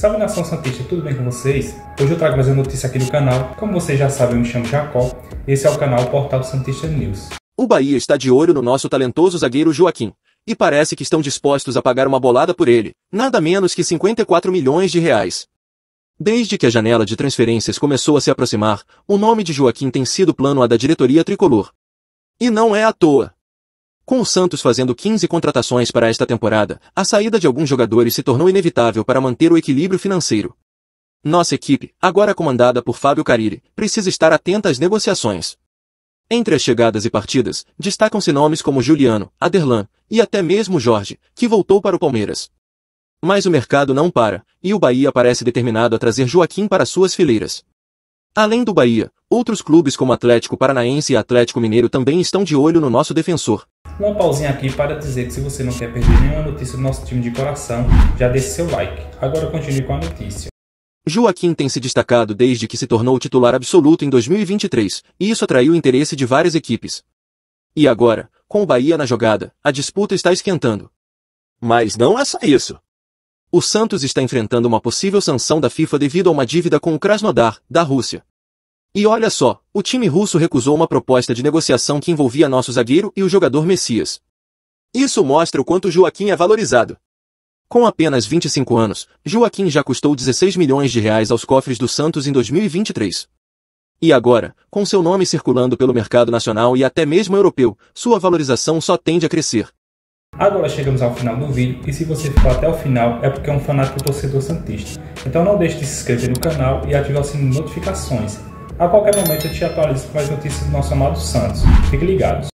Salve nação Santista, tudo bem com vocês? Hoje eu trago mais uma notícia aqui do canal. Como vocês já sabem, eu me chamo Jacó. Esse é o canal Portal Santista News. O Bahia está de olho no nosso talentoso zagueiro Joaquim. E parece que estão dispostos a pagar uma bolada por ele, nada menos que 54 milhões de reais. Desde que a janela de transferências começou a se aproximar, o nome de Joaquim tem sido plano A da diretoria tricolor. E não é à toa. Com o Santos fazendo 15 contratações para esta temporada, a saída de alguns jogadores se tornou inevitável para manter o equilíbrio financeiro. Nossa equipe, agora comandada por Fábio Carille, precisa estar atenta às negociações. Entre as chegadas e partidas, destacam-se nomes como Juliano, Aderlan e até mesmo Jorge, que voltou para o Palmeiras. Mas o mercado não para, e o Bahia parece determinado a trazer Joaquim para suas fileiras. Além do Bahia, outros clubes como Atlético Paranaense e Atlético Mineiro também estão de olho no nosso defensor. Uma pausinha aqui para dizer que se você não quer perder nenhuma notícia do nosso time de coração, já deixe seu like. Agora continue com a notícia. Joaquim tem se destacado desde que se tornou titular absoluto em 2023, e isso atraiu o interesse de várias equipes. E agora, com o Bahia na jogada, a disputa está esquentando. Mas não é só isso. O Santos está enfrentando uma possível sanção da FIFA devido a uma dívida com o Krasnodar, da Rússia. E olha só, o time russo recusou uma proposta de negociação que envolvia nosso zagueiro e o jogador Messias. Isso mostra o quanto Joaquim é valorizado. Com apenas 25 anos, Joaquim já custou 16 milhões de reais aos cofres do Santos em 2023. E agora, com seu nome circulando pelo mercado nacional e até mesmo europeu, sua valorização só tende a crescer. Agora chegamos ao final do vídeo e se você ficou até o final é porque é um fanático torcedor santista. Então não deixe de se inscrever no canal e ativar o sininho de notificações a qualquer momento eu te atualizo com mais notícias do nosso amado Santos. Fique ligados.